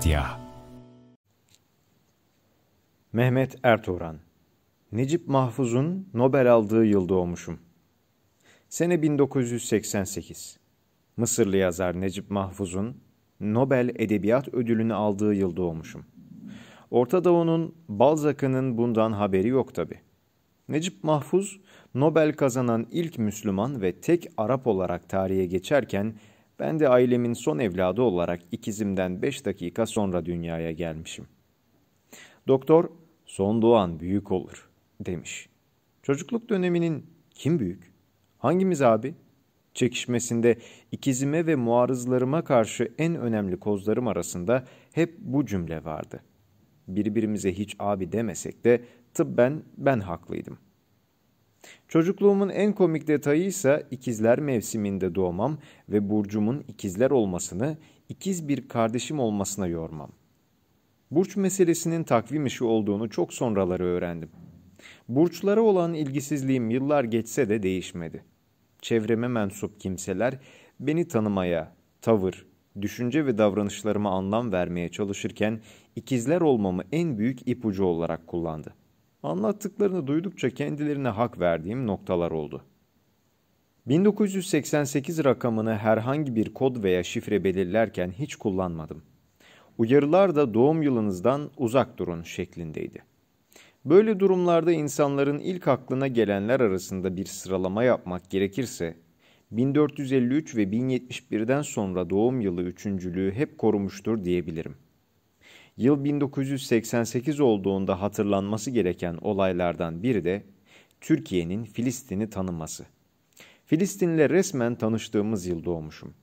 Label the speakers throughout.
Speaker 1: Medya Mehmet Ertuğran Necip Mahfuz'un Nobel aldığı yıl doğmuşum. Sene 1988. Mısırlı yazar Necip Mahfuz'un Nobel Edebiyat Ödülünü aldığı yıl doğmuşum. Orta Doğu'nun Balzac'ının bundan haberi yok tabi. Necip Mahfuz, Nobel kazanan ilk Müslüman ve tek Arap olarak tarihe geçerken ben de ailemin son evladı olarak ikizimden beş dakika sonra dünyaya gelmişim. Doktor, son doğan büyük olur demiş. Çocukluk döneminin kim büyük? Hangimiz abi? Çekişmesinde ikizime ve muarızlarıma karşı en önemli kozlarım arasında hep bu cümle vardı. Birbirimize hiç abi demesek de tıbben ben haklıydım.'' Çocukluğumun en komik detayı ise ikizler mevsiminde doğmam ve burcumun ikizler olmasını, ikiz bir kardeşim olmasına yormam. Burç meselesinin takvim işi olduğunu çok sonraları öğrendim. Burçlara olan ilgisizliğim yıllar geçse de değişmedi. Çevreme mensup kimseler beni tanımaya, tavır, düşünce ve davranışlarıma anlam vermeye çalışırken ikizler olmamı en büyük ipucu olarak kullandı. Anlattıklarını duydukça kendilerine hak verdiğim noktalar oldu. 1988 rakamını herhangi bir kod veya şifre belirlerken hiç kullanmadım. Uyarılar da doğum yılınızdan uzak durun şeklindeydi. Böyle durumlarda insanların ilk aklına gelenler arasında bir sıralama yapmak gerekirse 1453 ve 1071'den sonra doğum yılı üçüncülüğü hep korumuştur diyebilirim. Yıl 1988 olduğunda hatırlanması gereken olaylardan biri de Türkiye'nin Filistin'i tanıması. Filistin'le resmen tanıştığımız yıl doğmuşum.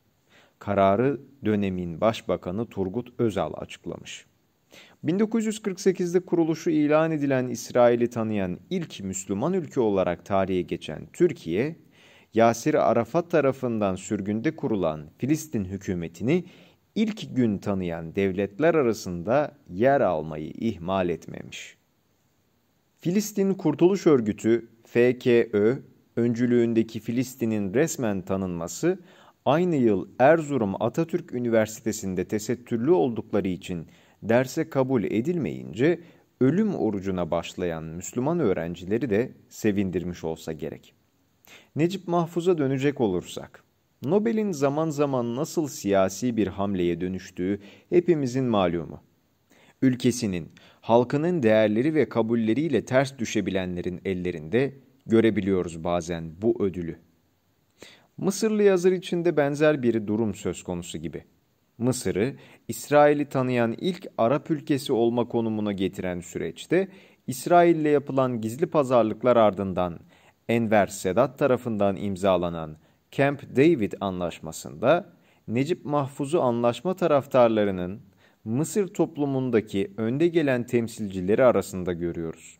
Speaker 1: Kararı dönemin başbakanı Turgut Özal açıklamış. 1948'de kuruluşu ilan edilen İsrail'i tanıyan ilk Müslüman ülke olarak tarihe geçen Türkiye, Yasir Arafat tarafından sürgünde kurulan Filistin hükümetini ilk gün tanıyan devletler arasında yer almayı ihmal etmemiş. Filistin Kurtuluş Örgütü FKÖ öncülüğündeki Filistin'in resmen tanınması aynı yıl Erzurum Atatürk Üniversitesi'nde tesettürlü oldukları için derse kabul edilmeyince ölüm orucuna başlayan Müslüman öğrencileri de sevindirmiş olsa gerek. Necip Mahfuz'a dönecek olursak Nobel'in zaman zaman nasıl siyasi bir hamleye dönüştüğü hepimizin malumu. Ülkesinin, halkının değerleri ve kabulleriyle ters düşebilenlerin ellerinde görebiliyoruz bazen bu ödülü. Mısırlı yazar için benzer bir durum söz konusu gibi. Mısır'ı İsrail'i tanıyan ilk Arap ülkesi olma konumuna getiren süreçte İsrail'le yapılan gizli pazarlıklar ardından Enver Sedat tarafından imzalanan Camp David anlaşmasında Necip Mahfuz'u anlaşma taraftarlarının Mısır toplumundaki önde gelen temsilcileri arasında görüyoruz.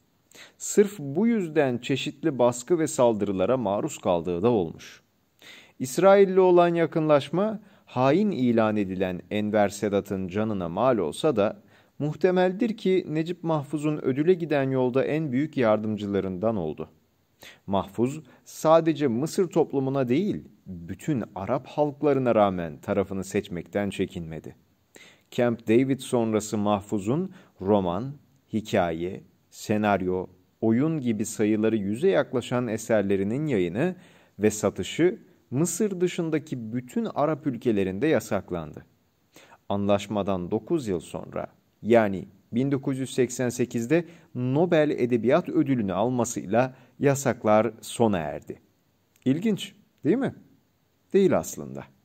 Speaker 1: Sırf bu yüzden çeşitli baskı ve saldırılara maruz kaldığı da olmuş. İsrail'le olan yakınlaşma hain ilan edilen Enver Sedat'ın canına mal olsa da muhtemeldir ki Necip Mahfuz'un ödüle giden yolda en büyük yardımcılarından oldu. Mahfuz sadece Mısır toplumuna değil, bütün Arap halklarına rağmen tarafını seçmekten çekinmedi. Camp David sonrası Mahfuz'un roman, hikaye, senaryo, oyun gibi sayıları yüze yaklaşan eserlerinin yayını ve satışı Mısır dışındaki bütün Arap ülkelerinde yasaklandı. Anlaşmadan 9 yıl sonra yani 1988'de Nobel Edebiyat Ödülünü almasıyla yasaklar sona erdi. İlginç değil mi? Değil aslında.